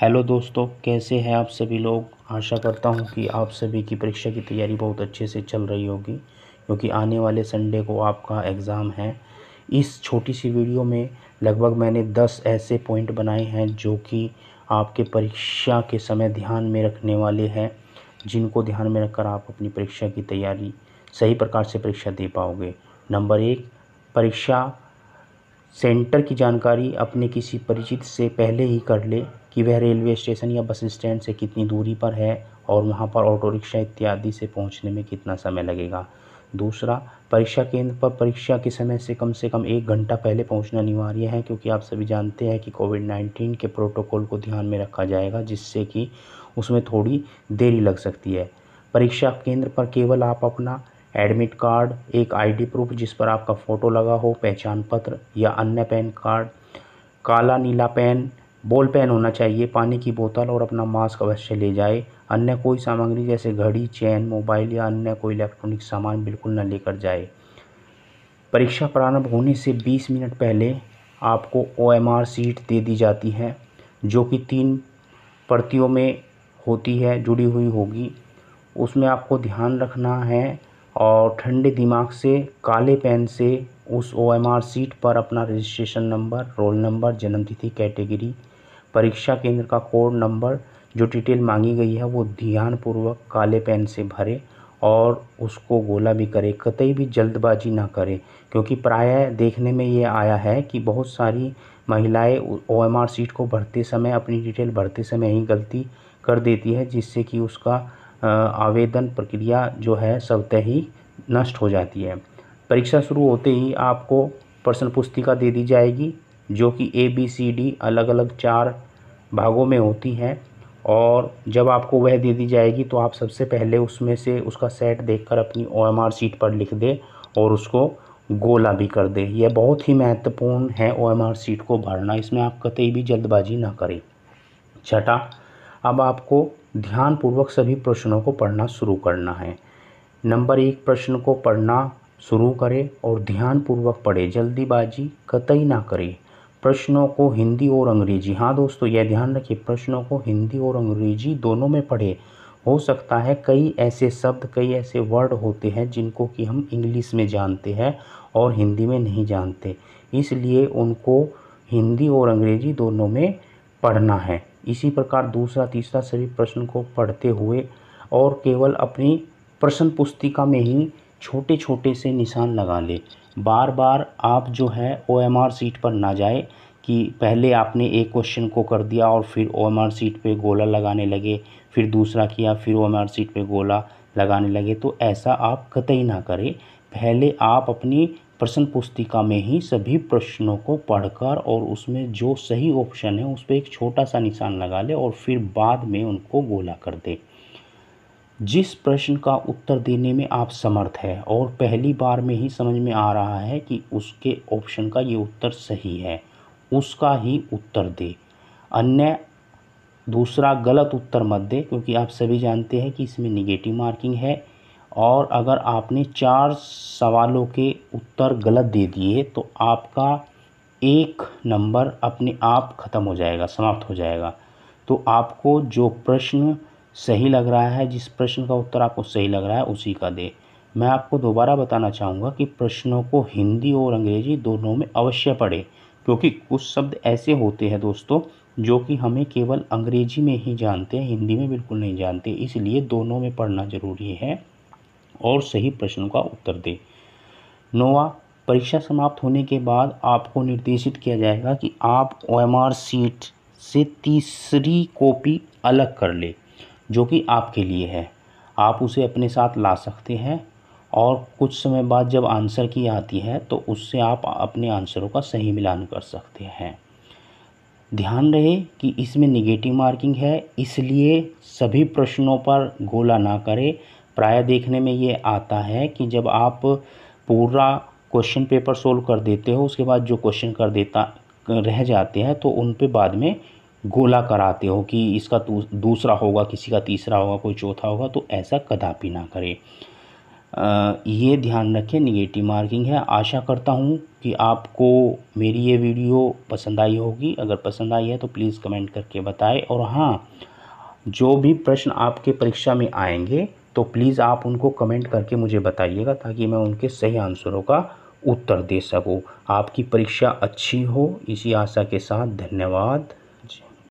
hello दोस्तों कैसे हैं आप सभी लोग आशा करता हूं कि आप सभी की परीक्षा की तैयारी बहुत अच्छे से चल रही होगी क्योंकि आने वाले संडे को आपका एग्ज़ाम है इस छोटी सी वीडियो में लगभग मैंने दस ऐसे पॉइंट बनाए हैं जो कि आपके परीक्षा के समय ध्यान में रखने वाले हैं जिनको ध्यान में रखकर आप अपनी परीक्षा की तैयारी सही प्रकार से परीक्षा दे पाओगे नंबर एक परीक्षा सेंटर की जानकारी अपने किसी परिचित से पहले ही कर ले कि वह रेलवे स्टेशन या बस स्टैंड से कितनी दूरी पर है और वहाँ पर ऑटो रिक्शा इत्यादि से पहुँचने में कितना समय लगेगा दूसरा परीक्षा केंद्र पर परीक्षा के समय से कम से कम एक घंटा पहले पहुंचना अनिवार्य है क्योंकि आप सभी जानते हैं कि कोविड नाइन्टीन के प्रोटोकॉल को ध्यान में रखा जाएगा जिससे कि उसमें थोड़ी देरी लग सकती है परीक्षा केंद्र पर केवल आप अपना एडमिट कार्ड एक आईडी प्रूफ जिस पर आपका फ़ोटो लगा हो पहचान पत्र या अन्य पैन कार्ड काला नीला पेन बॉल पेन होना चाहिए पानी की बोतल और अपना मास्क अवश्य ले जाए अन्य कोई सामग्री जैसे घड़ी चैन मोबाइल या अन्य कोई इलेक्ट्रॉनिक सामान बिल्कुल न लेकर जाए परीक्षा प्रारंभ होने से 20 मिनट पहले आपको ओ सीट दे दी जाती है जो कि तीन प्रतियों में होती है जुड़ी हुई होगी उसमें आपको ध्यान रखना है और ठंडे दिमाग से काले पेन से उस ओ एम आर सीट पर अपना रजिस्ट्रेशन नंबर रोल नंबर जन्मतिथि कैटेगरी परीक्षा केंद्र का कोड नंबर जो डिटेल मांगी गई है वो ध्यानपूर्वक काले पेन से भरे और उसको गोला भी करें कतई भी जल्दबाजी ना करें क्योंकि प्राय देखने में ये आया है कि बहुत सारी महिलाएं ओ एम आर सीट को भरते समय अपनी डिटेल भरते समय ही गलती कर देती है जिससे कि उसका आवेदन प्रक्रिया जो है स्वतः ही नष्ट हो जाती है परीक्षा शुरू होते ही आपको प्रश्न पुस्तिका दे दी जाएगी जो कि ए बी सी डी अलग अलग चार भागों में होती हैं और जब आपको वह दे दी जाएगी तो आप सबसे पहले उसमें से उसका सेट देखकर अपनी ओ एम आर सीट पर लिख दे और उसको गोला भी कर दे यह बहुत ही महत्वपूर्ण है ओ एम आर सीट को भरना इसमें आप कतई भी जल्दबाजी ना करें छठा अब आपको ध्यानपूर्वक सभी प्रश्नों को पढ़ना शुरू करना है नंबर एक प्रश्न को पढ़ना शुरू करें और ध्यानपूर्वक पढ़े जल्दीबाजी कतई ना करें प्रश्नों को हिंदी और अंग्रेजी हाँ दोस्तों यह ध्यान रखिए प्रश्नों को हिंदी और अंग्रेजी दोनों में पढ़े हो सकता है कई ऐसे शब्द कई ऐसे वर्ड होते हैं जिनको कि हम इंग्लिश में जानते हैं और हिंदी में नहीं जानते इसलिए उनको हिंदी और अंग्रेजी दोनों में पढ़ना है इसी प्रकार दूसरा तीसरा सभी प्रश्न को पढ़ते हुए और केवल अपनी प्रश्न पुस्तिका में ही छोटे छोटे से निशान लगा ले बार बार आप जो है ओ एम आर सीट पर ना जाए कि पहले आपने एक क्वेश्चन को कर दिया और फिर ओ एम आर सीट पर गोला लगाने लगे फिर दूसरा किया फिर ओ एम आर सीट पर गोला लगाने लगे तो ऐसा आप कतई ना करें पहले आप अपनी प्रश्न पुस्तिका में ही सभी प्रश्नों को पढ़कर और उसमें जो सही ऑप्शन है उस पर एक छोटा सा निशान लगा ले और फिर बाद में उनको गोला कर दे जिस प्रश्न का उत्तर देने में आप समर्थ है और पहली बार में ही समझ में आ रहा है कि उसके ऑप्शन का ये उत्तर सही है उसका ही उत्तर दे अन्य दूसरा गलत उत्तर मत दे क्योंकि आप सभी जानते हैं कि इसमें निगेटिव मार्किंग है और अगर आपने चार सवालों के उत्तर गलत दे दिए तो आपका एक नंबर अपने आप ख़त्म हो जाएगा समाप्त हो जाएगा तो आपको जो प्रश्न सही लग रहा है जिस प्रश्न का उत्तर आपको सही लग रहा है उसी का दे मैं आपको दोबारा बताना चाहूँगा कि प्रश्नों को हिंदी और अंग्रेजी दोनों में अवश्य पढ़े क्योंकि कुछ शब्द ऐसे होते हैं दोस्तों जो कि हमें केवल अंग्रेजी में ही जानते हैं हिंदी में बिल्कुल नहीं जानते इसलिए दोनों में पढ़ना ज़रूरी है और सही प्रश्नों का उत्तर दें नोवा परीक्षा समाप्त होने के बाद आपको निर्देशित किया जाएगा कि आप ओ सीट से तीसरी कॉपी अलग कर ले जो कि आपके लिए है आप उसे अपने साथ ला सकते हैं और कुछ समय बाद जब आंसर की आती है तो उससे आप अपने आंसरों का सही मिलान कर सकते हैं ध्यान रहे कि इसमें निगेटिव मार्किंग है इसलिए सभी प्रश्नों पर गोला ना करें प्राय देखने में ये आता है कि जब आप पूरा क्वेश्चन पेपर सोल्व कर देते हो उसके बाद जो क्वेश्चन कर देता रह जाते हैं तो उन पर बाद में गोला कराते हो कि इसका दूसरा होगा किसी का तीसरा होगा कोई चौथा होगा तो ऐसा कदापि ना करें ये ध्यान रखें निगेटिव मार्किंग है आशा करता हूँ कि आपको मेरी ये वीडियो पसंद आई होगी अगर पसंद आई है तो प्लीज़ कमेंट करके बताएं और हाँ जो भी प्रश्न आपके परीक्षा में आएंगे तो प्लीज़ आप उनको कमेंट करके मुझे बताइएगा ताकि मैं उनके सही आंसरों का उत्तर दे सकूँ आपकी परीक्षा अच्छी हो इसी आशा के साथ धन्यवाद